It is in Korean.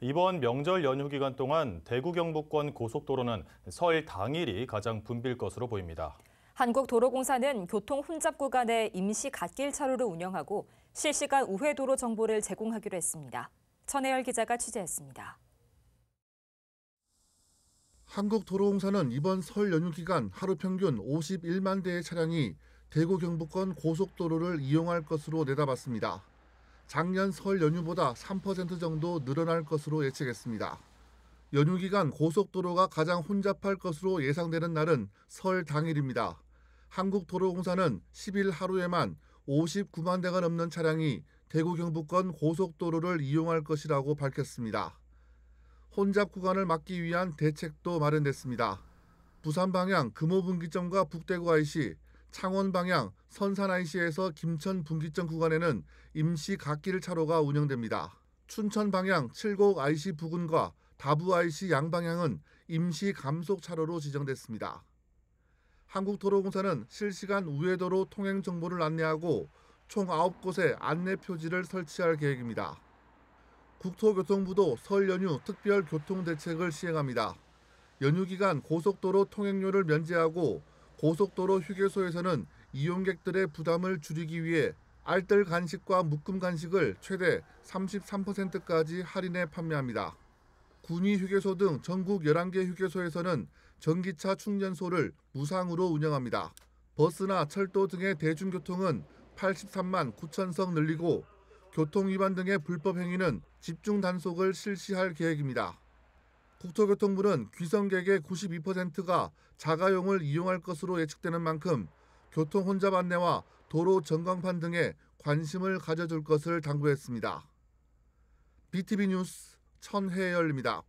이번 명절 연휴 기간 동안 대구 경북권 고속도로는 설 당일이 가장 붐빌 것으로 보입니다. 한국도로공사는 교통 혼잡 구간에 임시 갓길 차로를 운영하고 실시간 우회도로 정보를 제공하기로 했습니다. 천혜열 기자가 취재했습니다. 한국도로공사는 이번 설 연휴 기간 하루 평균 51만 대의 차량이 대구 경북권 고속도로를 이용할 것으로 내다봤습니다. 작년 설 연휴보다 3% 정도 늘어날 것으로 예측했습니다. 연휴 기간 고속도로가 가장 혼잡할 것으로 예상되는 날은 설 당일입니다. 한국도로공사는 10일 하루에만 59만 대가 넘는 차량이 대구 경북권 고속도로를 이용할 것이라고 밝혔습니다. 혼잡 구간을 막기 위한 대책도 마련됐습니다. 부산 방향 금호분기점과 북대구 IC, 창원 방향 선산IC에서 김천 분기점 구간에는 임시 갓길 차로가 운영됩니다. 춘천 방향 칠곡 IC 부근과 다부 IC 양방향은 임시 감속 차로로 지정됐습니다. 한국도로공사는 실시간 우회도로 통행 정보를 안내하고 총 9곳에 안내 표지를 설치할 계획입니다. 국토교통부도 설 연휴 특별 교통 대책을 시행합니다. 연휴 기간 고속도로 통행료를 면제하고 고속도로 휴게소에서는 이용객들의 부담을 줄이기 위해 알뜰 간식과 묶음 간식을 최대 33%까지 할인해 판매합니다. 군위 휴게소 등 전국 11개 휴게소에서는 전기차 충전소를 무상으로 운영합니다. 버스나 철도 등의 대중교통은 83만 9천 석 늘리고 교통위반 등의 불법 행위는 집중 단속을 실시할 계획입니다. 국토교통부는 귀성객의 92%가 자가용을 이용할 것으로 예측되는 만큼 교통 혼잡 안내와 도로 전광판 등에 관심을 가져줄 것을 당부했습니다. BTV 뉴스 천혜열입니다.